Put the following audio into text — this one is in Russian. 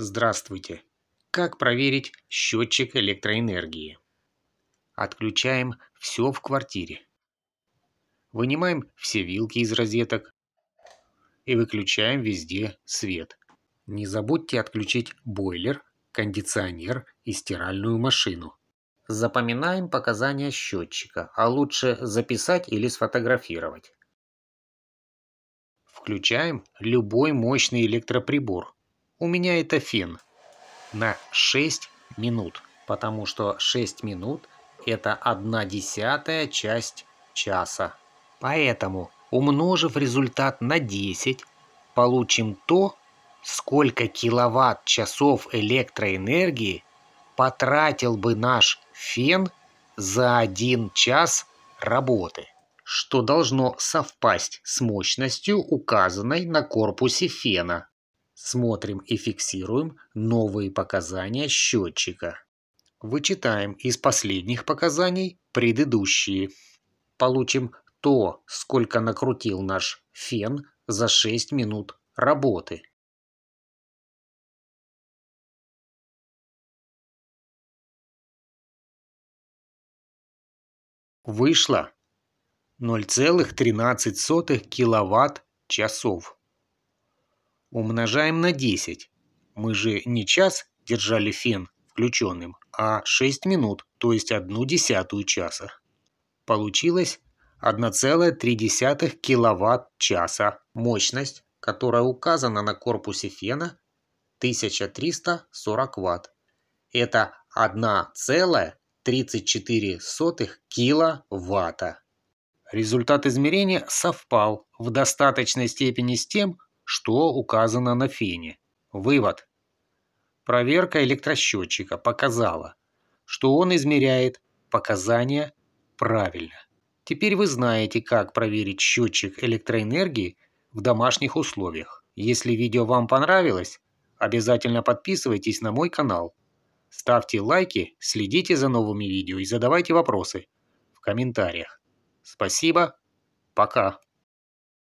Здравствуйте! Как проверить счетчик электроэнергии? Отключаем все в квартире. Вынимаем все вилки из розеток и выключаем везде свет. Не забудьте отключить бойлер, кондиционер и стиральную машину. Запоминаем показания счетчика, а лучше записать или сфотографировать. Включаем любой мощный электроприбор – у меня это фен на 6 минут, потому что 6 минут это 1 десятая часть часа. Поэтому, умножив результат на 10, получим то, сколько киловатт-часов электроэнергии потратил бы наш фен за 1 час работы, что должно совпасть с мощностью, указанной на корпусе фена. Смотрим и фиксируем новые показания счетчика. Вычитаем из последних показаний предыдущие. Получим то, сколько накрутил наш фен за 6 минут работы. Вышло 0,13 киловатт часов умножаем на 10. Мы же не час держали фен включенным, а 6 минут, то есть одну десятую часа. Получилось 1,3 киловатт-часа. Мощность, которая указана на корпусе фена, 1340 ватт. Это 1,34 киловатта. Результат измерения совпал в достаточной степени с тем, что указано на фене. Вывод. Проверка электросчетчика показала, что он измеряет показания правильно. Теперь вы знаете, как проверить счетчик электроэнергии в домашних условиях. Если видео вам понравилось, обязательно подписывайтесь на мой канал. Ставьте лайки, следите за новыми видео и задавайте вопросы в комментариях. Спасибо, пока.